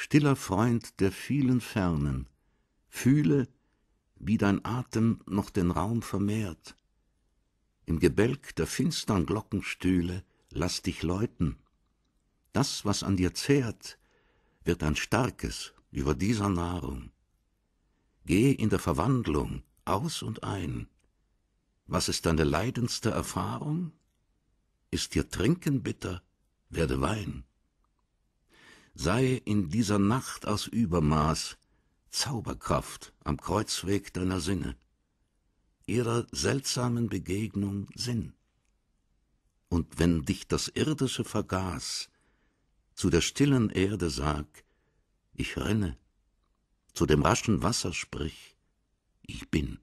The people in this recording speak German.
stiller Freund der vielen Fernen, fühle, wie dein Atem noch den Raum vermehrt. Im Gebälk der finstern Glockenstühle lass dich läuten. Das, was an dir zehrt, wird ein starkes über dieser Nahrung. Geh in der Verwandlung aus und ein. Was ist deine leidendste Erfahrung? Ist dir Trinken bitter, werde Wein sei in dieser Nacht aus Übermaß Zauberkraft am Kreuzweg deiner Sinne, ihrer seltsamen Begegnung Sinn. Und wenn dich das Irdische vergaß, zu der stillen Erde sag, ich renne, zu dem raschen Wasser sprich, ich bin.